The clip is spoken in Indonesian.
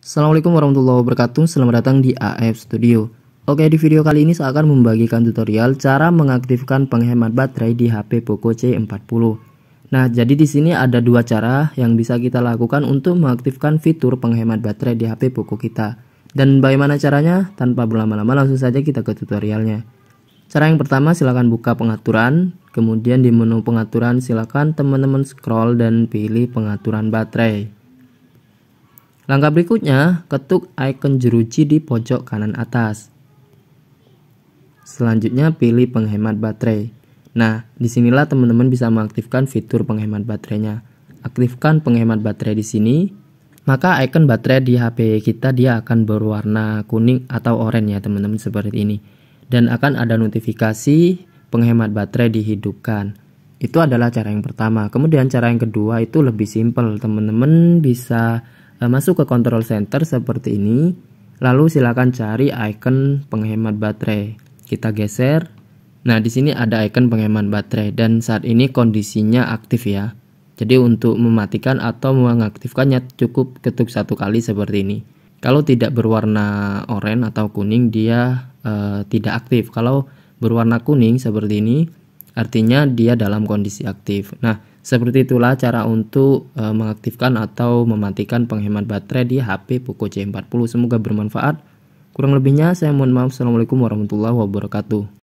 Assalamualaikum warahmatullahi wabarakatuh, selamat datang di AF Studio Oke, di video kali ini saya akan membagikan tutorial cara mengaktifkan penghemat baterai di HP Poco C40 Nah, jadi di sini ada dua cara yang bisa kita lakukan untuk mengaktifkan fitur penghemat baterai di HP Poco kita Dan bagaimana caranya? Tanpa berlama-lama langsung saja kita ke tutorialnya Cara yang pertama silahkan buka pengaturan, kemudian di menu pengaturan silahkan teman-teman scroll dan pilih pengaturan baterai. Langkah berikutnya, ketuk icon jeruji di pojok kanan atas. Selanjutnya pilih penghemat baterai. Nah, disinilah teman-teman bisa mengaktifkan fitur penghemat baterainya. Aktifkan penghemat baterai di sini, maka icon baterai di HP kita dia akan berwarna kuning atau oranye ya teman-teman seperti ini. Dan akan ada notifikasi penghemat baterai dihidupkan. Itu adalah cara yang pertama. Kemudian cara yang kedua itu lebih simpel, teman-teman bisa Eh, masuk ke control center seperti ini lalu silakan cari icon penghemat baterai kita geser nah di sini ada icon penghemat baterai dan saat ini kondisinya aktif ya jadi untuk mematikan atau mengaktifkannya cukup ketuk satu kali seperti ini kalau tidak berwarna oranye atau kuning dia e, tidak aktif kalau berwarna kuning seperti ini artinya dia dalam kondisi aktif nah seperti itulah cara untuk e, mengaktifkan atau mematikan penghemat baterai di HP Poco C40. Semoga bermanfaat. Kurang lebihnya saya mohon maaf. Assalamualaikum warahmatullahi wabarakatuh.